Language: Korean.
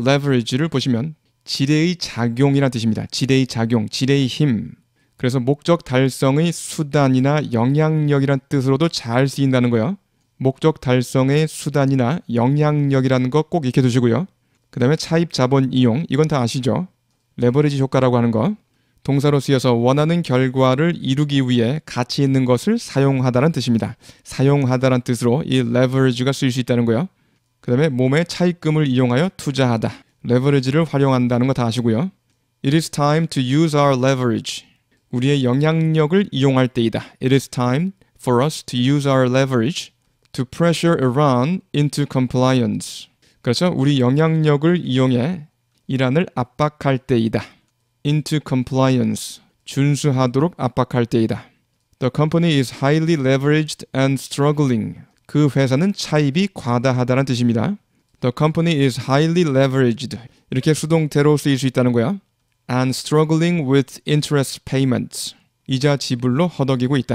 leverage를 보시면 지대의 작용이란 뜻입니다. 지대의 작용, 지대의 힘. 그래서 목적 달성의 수단이나 영향력이란 뜻으로도 잘 쓰인다는 거예요. 목적 달성의 수단이나 영향력이라는 거 꼭 익혀 두시고요. 그 다음에 차입 자본 이용, 이건 다 아시죠? 레버리지 효과라고 하는 거. 동사로 쓰여서 원하는 결과를 이루기 위해 가치 있는 것을 사용하다란 뜻입니다. 사용하다란 뜻으로 이 leverage가 쓰일 수 있다는 거예요. 그 다음에 몸의 차입금을 이용하여 투자하다. 레버리지를 활용한다는 거 다 아시고요. It is time to use our leverage. 우리의 영향력을 이용할 때이다. It is time for us to use our leverage to pressure Iran into compliance. 그렇죠? 우리 영향력을 이용해 이란을 압박할 때이다. into compliance. 준수하도록 압박할 때이다. The company is highly leveraged and struggling 그 회사는 차입이 과다하다는 뜻입니다. The company is highly leveraged. 이렇게 수동태로 쓰일 수 있다는 거야. And struggling with interest payments. 이자 지불로 허덕이고 있다.